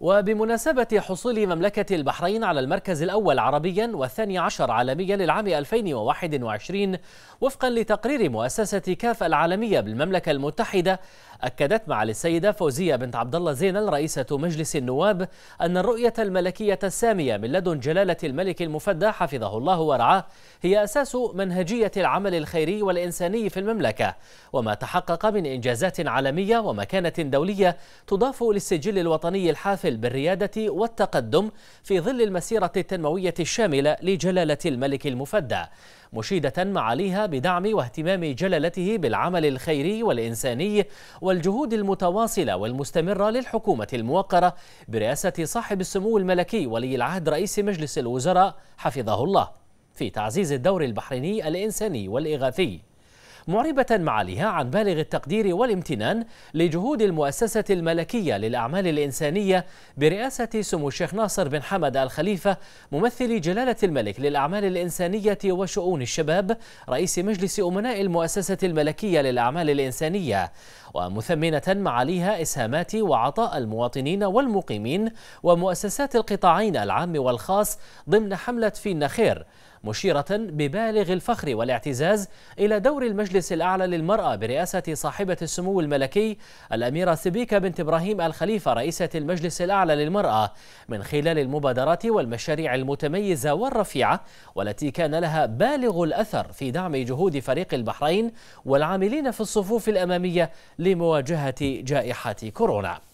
وبمناسبة حصول مملكة البحرين على المركز الأول عربيا والثاني عشر عالميا للعام 2021 وفقا لتقرير مؤسسة كاف العالمية بالمملكة المتحدة أكدت مع السيدة فوزية بنت عبد الله زينل رئيسة مجلس النواب أن الرؤية الملكية السامية من لدن جلالة الملك المفدى حفظه الله ورعاه هي أساس منهجية العمل الخيري والإنساني في المملكة وما تحقق من إنجازات عالمية ومكانة دولية تضاف للسجل الوطني الحافل يحتفل بالريادة والتقدم في ظل المسيرة التنموية الشاملة لجلالة الملك المفدى مشيدة معاليها بدعم واهتمام جلالته بالعمل الخيري والإنساني والجهود المتواصلة والمستمرة للحكومة الموقرة برئاسة صاحب السمو الملكي ولي العهد رئيس مجلس الوزراء حفظه الله في تعزيز الدور البحريني الإنساني والإغاثي معربة معاليها عن بالغ التقدير والامتنان لجهود المؤسسة الملكية للأعمال الإنسانية برئاسة سمو الشيخ ناصر بن حمد الخليفة ممثل جلالة الملك للأعمال الإنسانية وشؤون الشباب رئيس مجلس أمناء المؤسسة الملكية للأعمال الإنسانية ومثمنة معاليها إسهامات وعطاء المواطنين والمقيمين ومؤسسات القطاعين العام والخاص ضمن حملة في النخير مشيرة ببالغ الفخر والاعتزاز إلى دور المجلس الأعلى للمرأة برئاسة صاحبة السمو الملكي الأميرة سبيكة بنت إبراهيم الخليفة رئيسة المجلس الأعلى للمرأة من خلال المبادرات والمشاريع المتميزة والرفيعة والتي كان لها بالغ الأثر في دعم جهود فريق البحرين والعاملين في الصفوف الأمامية لمواجهة جائحة كورونا